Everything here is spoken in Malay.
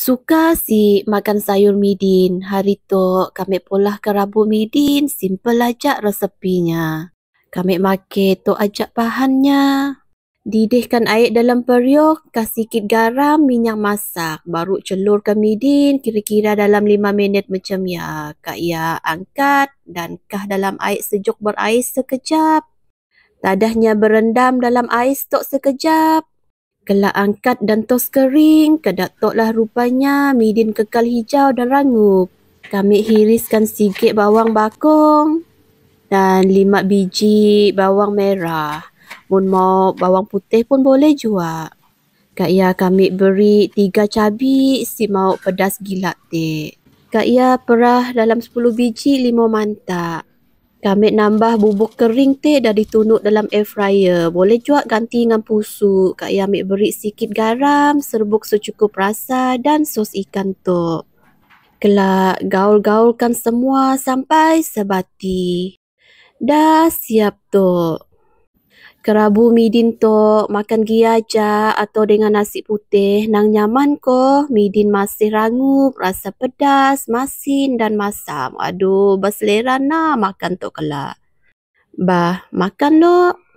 Suka si makan sayur midin. Hari tu kami pulah ke rabu midin. Simple aja resepinya. Kami makan tu ajak bahannya. Didihkan air dalam periuk, kasih sikit garam, minyak masak. Baru celur ke midin, kira-kira dalam lima minit macam ya. Kak ya angkat dan kah dalam air sejuk berair sekejap. Tadahnya berendam dalam air stok sekejap. Kelak angkat dan tos kering, kedatuklah rupanya midin kekal hijau dan rangup. Kami hiriskan sikit bawang bakong dan lima biji bawang merah. Mun mau bawang putih pun boleh jua. Kak Ya kami beri tiga cabai si mau pedas gila dek. Kak Ya perah dalam sepuluh biji limau mantak. Kami nambah bubuk kering teh dah ditunuk dalam air fryer. Boleh juga ganti dengan pusu. Kak Yami beri sikit garam, serbuk secukup rasa dan sos ikan tu. Kelak gaul-gaulkan semua sampai sebati. Dah siap tu kerabu midin to makan aja atau dengan nasi putih nang nyaman ko midin masih rangup rasa pedas masin dan masam aduh berselera na lah makan to kelak bah makan lo